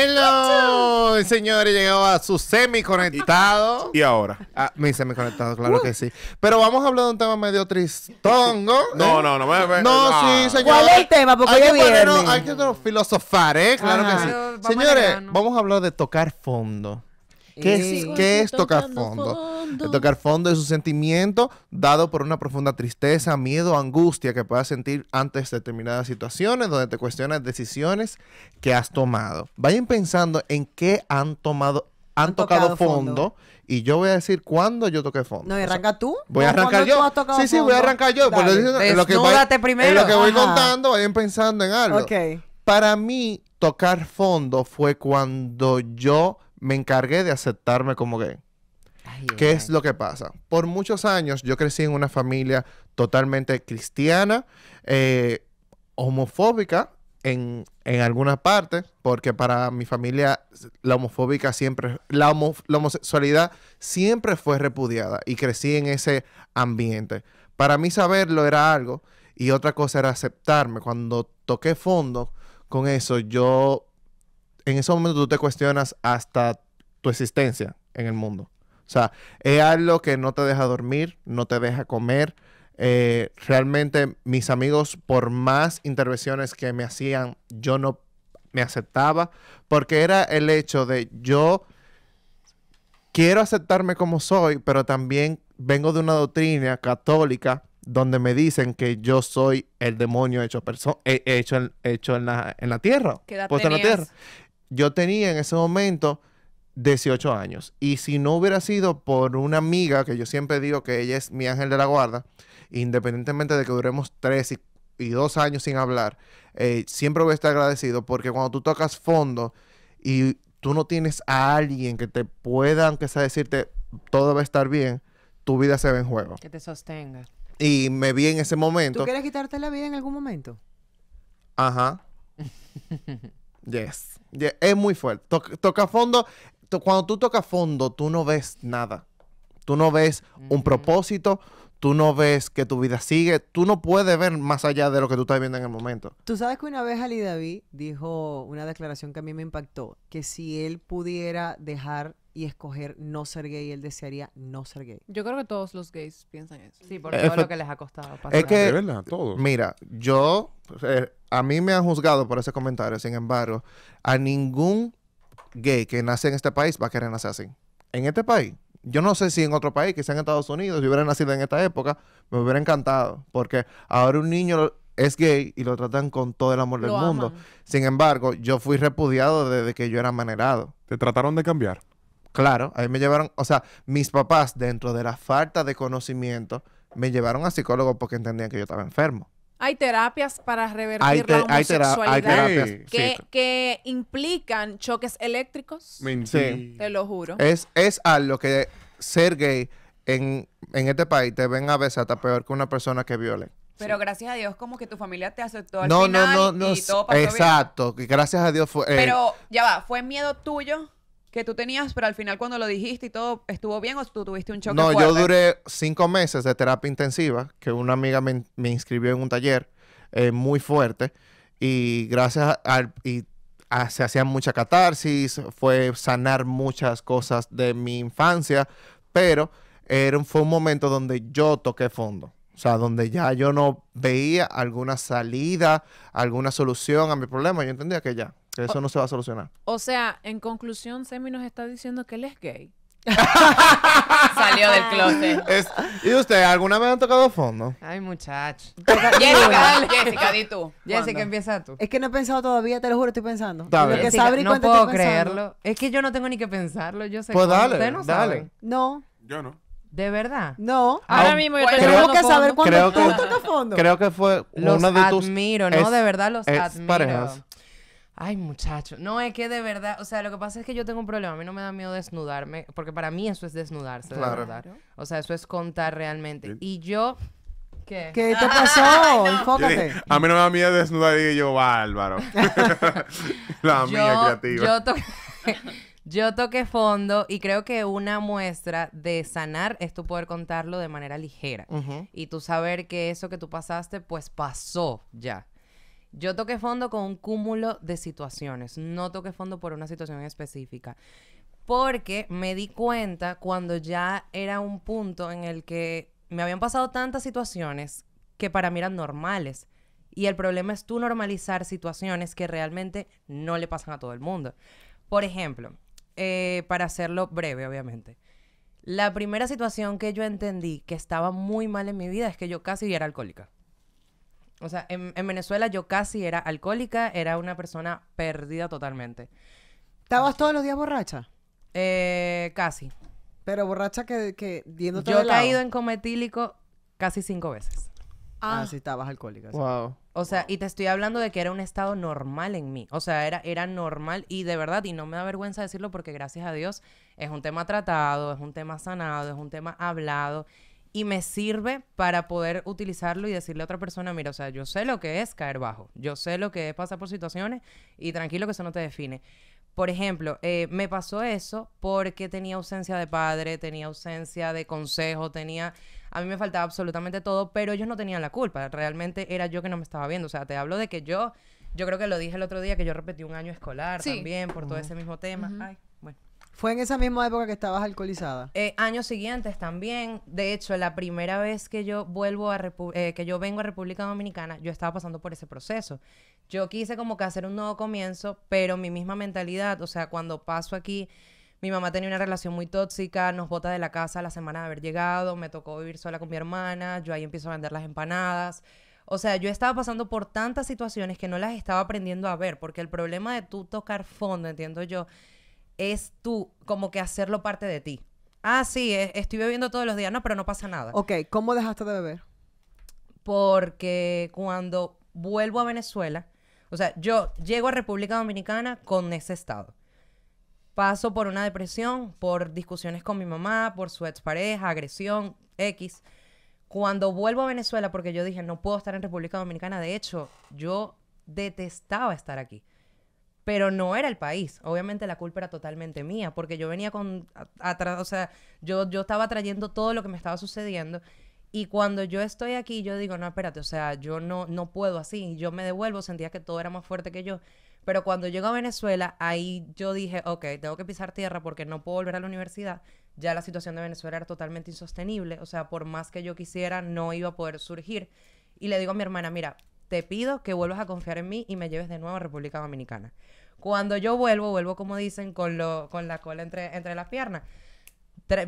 Hola señores, llegaba a su semiconectado. ¿Y ahora? mi semiconectado, claro que sí. Pero vamos a hablar de un tema medio tristongo. No, ¿Eh? no, no me No, sí, señores. ¿Cuál es el tema? Porque Hay hoy que Hay que filosofar, ¿eh? Claro que sí. Señores, vamos a hablar de tocar fondo. ¿Qué, es, qué es tocar fondo? tocar fondo de su sentimiento dado por una profunda tristeza, miedo, angustia que puedas sentir antes de determinadas situaciones, donde te cuestionas decisiones que has tomado. Vayan pensando en qué han tomado han, tocado, fondo, y yo voy a decir cuándo yo toqué fondo. No, arranca tú. Voy a arrancar yo. Sí, sí, voy a arrancar yo. lo que voy, primero. En lo que voy contando, vayan pensando en algo. Okay. Para mí, tocar fondo fue cuando yo me encargué de aceptarme como gay. ¿Qué es lo que pasa? Por muchos años yo crecí en una familia totalmente cristiana, eh, homofóbica en, en alguna parte, porque para mi familia la homofóbica siempre, la homosexualidad siempre fue repudiada y crecí en ese ambiente. Para mí saberlo era algo y otra cosa era aceptarme. Cuando toqué fondo con eso, yo, en ese momento tú te cuestionas hasta tu existencia en el mundo. O sea, es algo que no te deja dormir, no te deja comer. Eh, realmente mis amigos, por más intervenciones que me hacían, yo no me aceptaba, porque era el hecho de yo quiero aceptarme como soy, pero también vengo de una doctrina católica donde me dicen que yo soy el demonio hecho, eh, hecho, hecho en, la, en la tierra, puesto en la tierra. Yo tenía en ese momento 18 años. Y si no hubiera sido por una amiga, que yo siempre digo que ella es mi ángel de la guarda, independientemente de que duremos 3 y, dos 2 años sin hablar, eh, siempre voy a estar agradecido porque cuando tú tocas fondo y tú no tienes a alguien que te pueda, aunque sea decirte, todo va a estar bien, tu vida se ve en juego. Que te sostenga. Y me vi en ese momento. ¿Tú quieres quitarte la vida en algún momento? Ajá. yes. Es muy fuerte. toca fondo cuando tú tocas fondo, tú no ves nada. Tú no ves un propósito, tú no ves que tu vida sigue, tú no puedes ver más allá de lo que tú estás viendo en el momento. Tú sabes que una vez Ali David dijo una declaración que a mí me impactó, que si él pudiera dejar y escoger no ser gay, él desearía no ser gay. Yo creo que todos los gays piensan eso. Sí, por eh, todo lo que les ha costado. Pasar es que, Mira, yo, eh, a mí me han juzgado por ese comentario, sin embargo, a ningún gay que nace en este país va a querer nacer así. En este país. Yo no sé si en otro país, que sea en Estados Unidos, si hubiera nacido en esta época, me hubiera encantado. Porque ahora un niño es gay y lo tratan con todo el amor del mundo. Sin embargo, yo fui repudiado desde que yo era manerado. ¿Te trataron de cambiar? Claro, ahí me llevaron, o sea, mis papás, dentro de la falta de conocimiento, me llevaron a psicólogo porque entendían que yo estaba enfermo. Hay terapias para revertir la homosexualidad hay terapias, que, implican choques eléctricos. Sí. Te lo juro. Es, es algo que ser gay en, en este país te ven a veces hasta peor que una persona que viole. Pero gracias a Dios como que tu familia te aceptó al no, final no, no, no, Exacto, gracias a Dios fue... Eh, Pero ya va, ¿fue miedo tuyo? que tú tenías, pero al final cuando lo dijiste y todo, ¿estuvo bien o tú tuviste un choque No, yo duré cinco meses de terapia intensiva, que una amiga me, inscribió en un taller eh, muy fuerte y gracias al... Y, se hacía mucha catarsis, fue sanar muchas cosas de mi infancia, pero era, fue un momento donde yo toqué fondo. O sea, donde ya yo no veía alguna salida, alguna solución a mi problema. Yo entendía que ya, eso no se va a solucionar. O sea, en conclusión, Semi nos está diciendo que él es gay. Salió del ah. closet. ¿Y usted alguna vez han tocado fondo? Ay, muchacho. Jessica, Jessica, di tú. Jessica, empieza tú. Es que no he pensado todavía, te lo juro, estoy pensando. Dale. Jessica, no puedo creerlo. Es que yo no tengo ni que pensarlo. Yo sé pues dale, Usted no dale. No. Yo no. ¿De verdad? No. Ahora ah, mismo yo tengo que saber cuándo tú fondo. Creo que fue los de tus... admiro, ¿no? de verdad los admiro. Parejas. Ay, muchacho. No, es que de verdad, o sea, lo que pasa es que yo tengo un problema. A mí no me da miedo desnudarme, porque para mí eso es desnudarse, claro. O sea, eso es contar realmente. Y yo. ¿Qué? ¿Qué te pasó? Enfócate. a mí no me da miedo desnudar, y yo, bárbaro. La mía creativa. Yo toqué, yo toqué fondo y creo que una muestra de sanar es tu poder contarlo de manera ligera. Y tú saber que eso que tú pasaste, pues pasó ya. Yo toqué fondo con un cúmulo de situaciones, no toqué fondo por una situación específica, porque me di cuenta cuando ya era un punto en el que me habían pasado tantas situaciones que para mí eran normales. Y el problema es tú normalizar situaciones que realmente no le pasan a todo el mundo. Por ejemplo, eh, para hacerlo breve, obviamente. La primera situación que yo entendí que estaba muy mal en mi vida es que yo casi era alcohólica. O sea, en, Venezuela yo casi era alcohólica, era una persona perdida totalmente. ¿Estabas todos los días borracha? Eh, casi. Pero borracha que, que Yo he caído en cometílico casi cinco veces. Ah, ah. sí, estabas alcohólica. Wow. O sea, y te estoy hablando de que era un estado normal en mí. O sea, era, era normal y de verdad, y no me da vergüenza decirlo porque gracias a Dios es un tema tratado, es un tema sanado, es un tema hablado y me sirve para poder utilizarlo y decirle a otra persona, mira, o sea, yo sé lo que es caer bajo, yo sé lo que es pasar por situaciones y tranquilo que eso no te define. Por ejemplo, eh, me pasó eso porque tenía ausencia de padre, tenía ausencia de consejo, tenía... A mí me faltaba absolutamente todo, pero ellos no tenían la culpa. Realmente era yo que no me estaba viendo. O sea, te hablo de que yo... Yo creo que lo dije el otro día, que yo repetí un año escolar también por todo ese mismo tema. ¿Fue en esa misma época que estabas alcoholizada? Eh, años siguientes también. De hecho, la primera vez que yo vuelvo a eh, que yo vengo a República Dominicana, yo estaba pasando por ese proceso. Yo quise como que hacer un nuevo comienzo, pero mi misma mentalidad, o sea, cuando paso aquí, mi mamá tenía una relación muy tóxica, nos bota de la casa la semana de haber llegado, me tocó vivir sola con mi hermana, yo ahí empiezo a vender las empanadas. O sea, yo estaba pasando por tantas situaciones que no las estaba aprendiendo a ver, porque el problema de tú tocar fondo, entiendo yo, es tú como que hacerlo parte de ti. Ah, sí, eh, estoy bebiendo todos los días, no, pero no pasa nada. Ok, ¿cómo dejaste de beber? Porque cuando vuelvo a Venezuela, o sea, yo llego a República Dominicana con ese estado. Paso por una depresión, por discusiones con mi mamá, por su expareja, agresión, X. Cuando vuelvo a Venezuela, porque yo dije, no puedo estar en República Dominicana, de hecho, yo detestaba estar aquí pero no era el país. Obviamente la culpa era totalmente mía, porque yo venía con, atrás, o sea, yo, yo estaba trayendo todo lo que me estaba sucediendo. Y cuando yo estoy aquí, yo digo, no, espérate, o sea, yo no, no puedo así. Yo me devuelvo, sentía que todo era más fuerte que yo. Pero cuando llego a Venezuela, ahí yo dije, ok, tengo que pisar tierra porque no puedo volver a la universidad. Ya la situación de Venezuela era totalmente insostenible. O sea, por más que yo quisiera, no iba a poder surgir. Y le digo a mi hermana, mira, te pido que vuelvas a confiar en mí y me lleves de nuevo a República Dominicana. Cuando yo vuelvo, vuelvo como dicen, con, lo, con la cola entre, entre las piernas.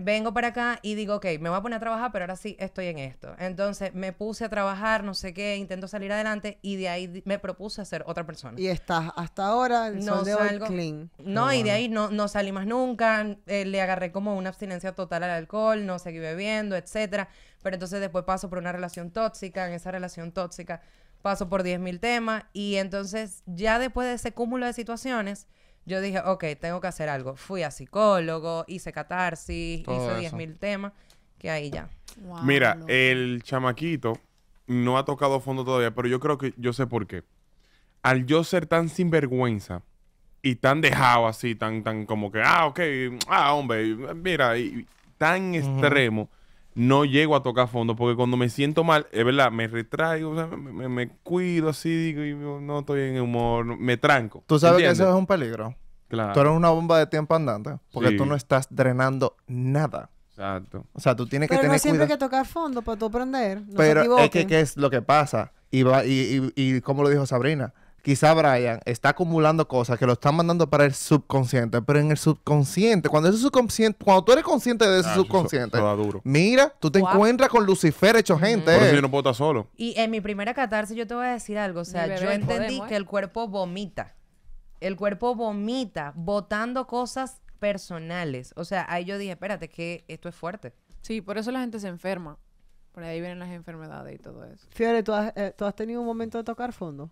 vengo para acá y digo, ok, me voy a poner a trabajar, pero ahora sí estoy en esto. Entonces me puse a trabajar, no sé qué, intento salir adelante y de ahí me propuse a ser otra persona. Y estás hasta ahora el no clean. No, y de ahí no, no salí más nunca, eh, le agarré como una abstinencia total al alcohol, no seguí bebiendo, etcétera. Pero entonces después paso por una relación tóxica, en esa relación tóxica paso por 10.000 temas y entonces ya después de ese cúmulo de situaciones, yo dije, ok, tengo que hacer algo. Fui a psicólogo, hice catarsis, hice hice 10.000 temas, que ahí ya. Mira, el chamaquito no ha tocado fondo todavía, pero yo creo que yo sé por qué. Al yo ser tan sinvergüenza, y tan dejado así, tan, tan como que, ah, ok, ah, hombre, mira, y tan extremo no llego a tocar fondo porque cuando me siento mal, es verdad, me retraigo, me, cuido así, digo, no estoy en humor, me tranco. Tú sabes que eso es un peligro. Claro. Tú eres una bomba de tiempo andante porque tú no estás drenando nada. Exacto. O sea, tú tienes que tener siempre que tocar fondo para tú aprender. Pero es que ¿qué es lo que pasa? Y, va, y, y, y como lo dijo Sabrina, quizá Brian está acumulando cosas que lo están mandando para el subconsciente, pero en el subconsciente, cuando ese subconsciente, cuando tú eres consciente de ese ah, subconsciente, mira, tú te encuentras con Lucifer hecho gente. Por no puedo solo. Y en mi primera catarse yo te voy a decir algo, o sea, yo entendí que el ¿eh? cuerpo vomita. El cuerpo vomita votando cosas personales. O sea, ahí yo dije, espérate, que esto es fuerte. Sí, por eso la gente se enferma. Por ahí vienen las enfermedades y todo eso. Fiore, ¿tú has eh, tenido un momento de tocar fondo?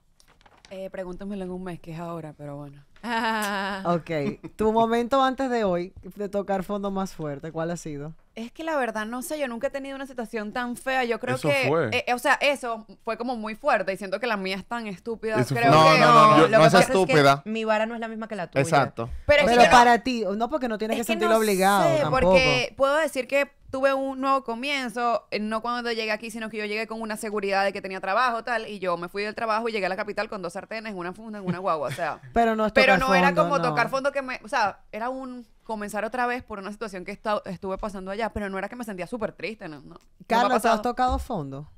Eh, pregúntamelo en un mes, que es ahora, pero bueno. ok. Tu momento antes de hoy, de tocar fondo más fuerte, ¿cuál ha sido? Es que la verdad, no sé, yo nunca he tenido una situación tan fea. Yo creo que. Fue. Eh, eh, o sea, eso fue como muy fuerte. Y siento que la mía es tan estúpida. creo no, que, no, no, no, es estúpida. mi vara no es la misma que la tuya. Exacto. Pero, para ti, no porque no tienes que, sentirlo obligado. porque puedo decir que tuve un nuevo comienzo, eh, no cuando llegué aquí, sino que yo llegué con una seguridad de que tenía trabajo, tal, y yo me fui del trabajo y llegué a la capital con dos sartenes, una funda, en una guagua, o sea. pero no es tocar Pero no era como tocar fondo que me, o sea, era un comenzar otra vez por una situación que estuve pasando allá, pero no era que me sentía súper triste, ¿no? no. Carlos, ¿te has tocado fondo?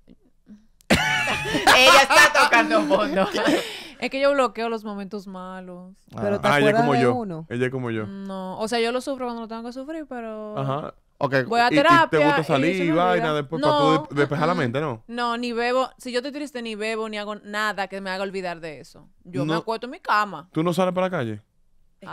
Ella está tocando fondo. es que yo bloqueo los momentos malos. Ah. Pero te ah, como yo. Uno? Ella como yo. No, o sea, yo lo sufro cuando lo tengo que sufrir, pero Ajá. Okay. Voy a terapia. te gusta salir y, vaina después despejar la mente, ¿no? No, ni bebo. Si yo estoy triste, ni bebo, ni hago nada que me haga olvidar de eso. Yo me acuesto en mi cama. ¿Tú no sales para la calle? Es,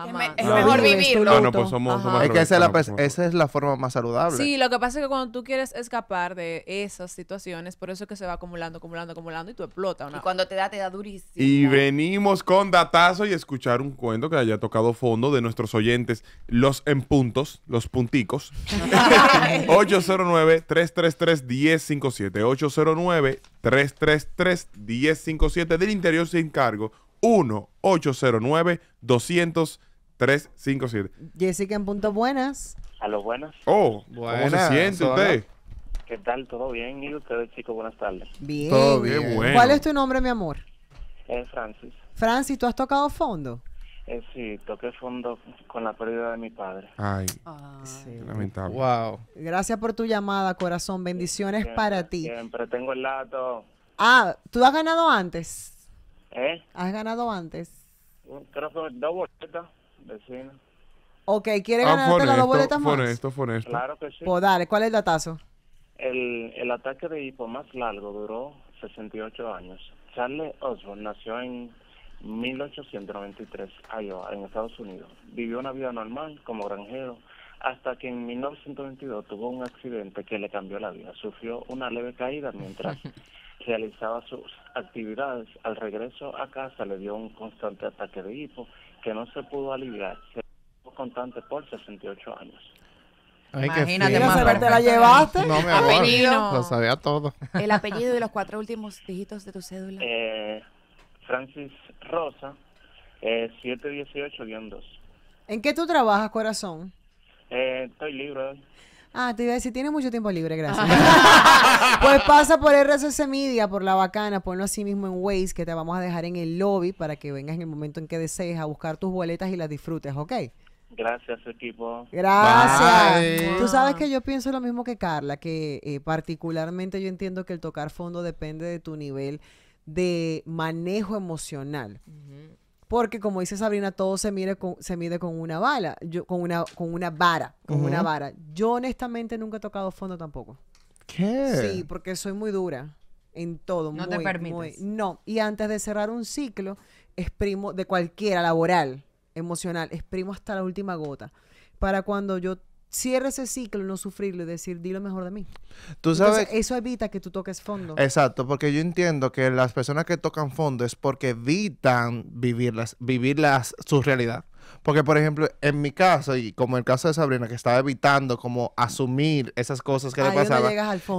mejor vivirlo. No, pues somos, es que esa es, la, forma más saludable. Sí, lo que pasa es que cuando tú quieres escapar de esas situaciones, por eso es que se va acumulando, acumulando, acumulando y tú explota. Y cuando te da, te da durísimo. Y venimos con datazo y escuchar un cuento que haya tocado fondo de nuestros oyentes, los en puntos, los punticos. 809-333-1057. 809-333-1057 del interior sin cargo. 1-809-200-357. Jessica en punto buenas. A los buenas. Oh, buenas. ¿cómo se siente usted? ¿Qué tal? ¿Todo bien? ¿Y ustedes, chicos? Buenas tardes. Bien. Bueno. ¿Cuál es tu nombre, mi amor? Es Francis. Francis, ¿tú has tocado fondo? Eh, sí, toqué fondo con la pérdida de mi padre. Ay, ah, lamentable. Wow. Gracias por tu llamada, corazón. Bendiciones para ti. Siempre tengo el lato Ah, ¿tú has ganado antes? ¿Eh? ¿Has ganado antes? Creo que dos boletas, vecino. Ok, ¿quiere ah, ganarte las dos boletas más? esto. Claro que sí. Pues ¿cuál es el datazo? El, ataque de hipo más largo duró 68 años. Charles Osborne nació en 1893, Iowa, en Estados Unidos. Vivió una vida normal como granjero hasta que en 1922 tuvo un accidente que le cambió la vida. Sufrió una leve caída mientras realizaba sus actividades al regreso a casa le dio un constante ataque de hipo que no se pudo aliviar. Se constante por 68 años. Imagínate, más te la llevaste. Ah, Lo sabía todo. El apellido de los cuatro últimos dígitos de tu cédula. Eh, Francis Rosa, eh, 718-2. ¿En qué tú trabajas, corazón? Eh, estoy libre Ah, te iba a decir, tienes mucho tiempo libre, gracias. Ah. pues pasa por RSS Media, por la bacana, ponlo así mismo en Waze, que te vamos a dejar en el lobby para que vengas en el momento en que desees a buscar tus boletas y las disfrutes, ¿ok? Gracias, equipo. Gracias. Tú sabes que yo pienso lo mismo que Carla, que eh, particularmente yo entiendo que el tocar fondo depende de tu nivel de manejo emocional porque como dice Sabrina, todo se mide con, se mide con una bala, yo, con, una, con una vara, con una vara. Yo honestamente nunca he tocado fondo tampoco. ¿Qué? Sí, porque soy muy dura en todo. No te permites. no, y antes de cerrar un ciclo, exprimo de cualquiera, laboral, emocional, exprimo hasta la última gota. Para cuando yo Cierre ese ciclo, no sufrirlo y decir, di lo mejor de mí. Tú sabes. eso evita que tú toques fondo. Exacto, porque yo entiendo que las personas que tocan fondo es porque evitan vivirlas, vivirlas su realidad. Porque, por ejemplo, en mi caso, y como el caso de Sabrina, que estaba evitando como asumir esas cosas que le pasaban,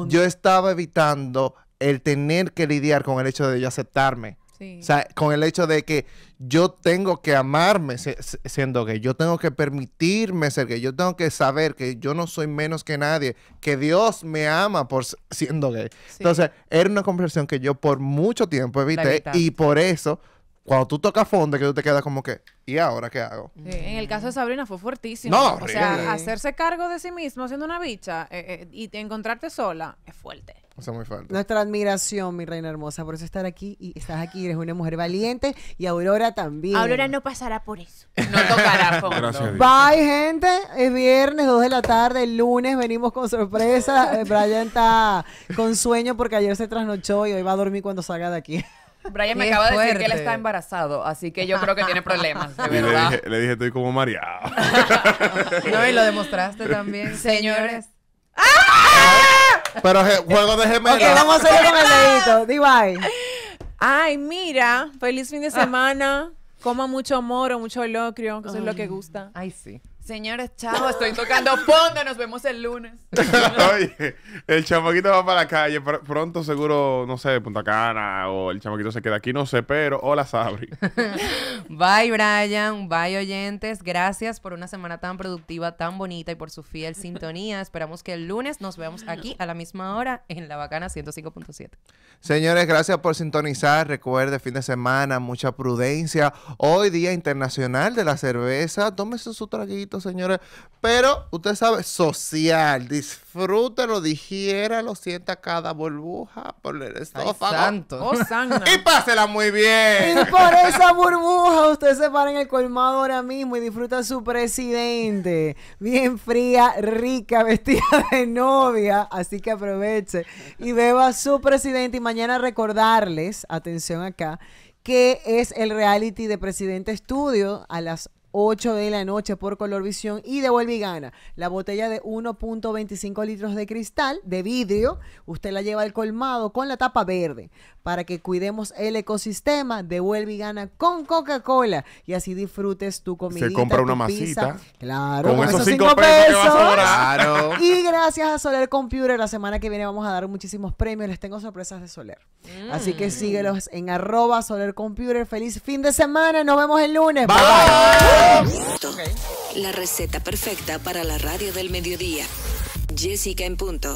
yo estaba evitando el tener que lidiar con el hecho de yo aceptarme. O sea, con el hecho de que yo tengo que amarme siendo gay, yo tengo que permitirme ser gay, yo tengo que saber que yo no soy menos que nadie, que Dios me ama por siendo gay. Entonces, era una conversación que yo por mucho tiempo evité y por eso cuando tú tocas fondo, que tú te quedas como que, ¿y ahora qué hago? en el caso de Sabrina fue fuertísimo. No, o sea, hacerse cargo de sí mismo siendo una bicha eh, eh, y encontrarte sola es fuerte. O sea, muy fuerte. Nuestra admiración, mi reina hermosa, por eso estar aquí y estás aquí, eres una mujer valiente y Aurora también. Aurora no pasará por eso. No tocará fondo. Bye, gente. Es viernes, 2 de la tarde, el lunes venimos con sorpresa. Eh, Brian está con sueño porque ayer se trasnochó y hoy va a dormir cuando salga de aquí. Brian me acaba de decir que él está embarazado, así que yo creo que tiene problemas, de verdad. Le dije, estoy como mareado. no, y lo demostraste también. Señores. ¡Ah! Pero juego de gemelos. Ok, vamos a ir con el dedito. Divay. Ay, mira, feliz fin de ah. semana. Coma mucho moro, mucho locrio, que eso es lo que gusta. Ay, sí. Señores, chao, estoy tocando fondo, nos vemos el lunes. Oye, el chamoquito va para la calle, pronto seguro, no sé, Punta Cana o el chamoquito se queda aquí, no sé, pero hola Sabri. bye Brian, bye oyentes, gracias por una semana tan productiva, tan bonita y por su fiel sintonía. Esperamos que el lunes nos veamos aquí a la misma hora en La Bacana 105.7. Señores, gracias por sintonizar, recuerde, fin de semana, mucha prudencia. Hoy Día Internacional de la Cerveza, tómese su traguito señores. Pero usted sabe, social, disfrútelo, lo sienta cada burbuja por el estado santo. Oh, y pásela muy bien. Y por esa burbuja usted se para en el colmado ahora mismo y disfruta su presidente. Bien fría, rica, vestida de novia. Así que aproveche y beba su presidente. Y mañana recordarles, atención acá, que es el reality de Presidente Estudio a las 8 de la noche por Colorvisión y devuelve y gana la botella de 1.25 litros de cristal, de vidrio, usted la lleva al colmado con la tapa verde para que cuidemos el ecosistema, devuelve y gana con Coca-Cola y así disfrutes tu comida. Se compra una masita. Claro, esos 5 pesos. Y gracias a Soler Computer, la semana que viene vamos a dar muchísimos premios. Les tengo sorpresas de Soler. Mm. Así que síguelos en arroba Soler Computer. Feliz fin de semana. Nos vemos el lunes. bye. La receta perfecta para la radio del mediodía. Jessica en punto.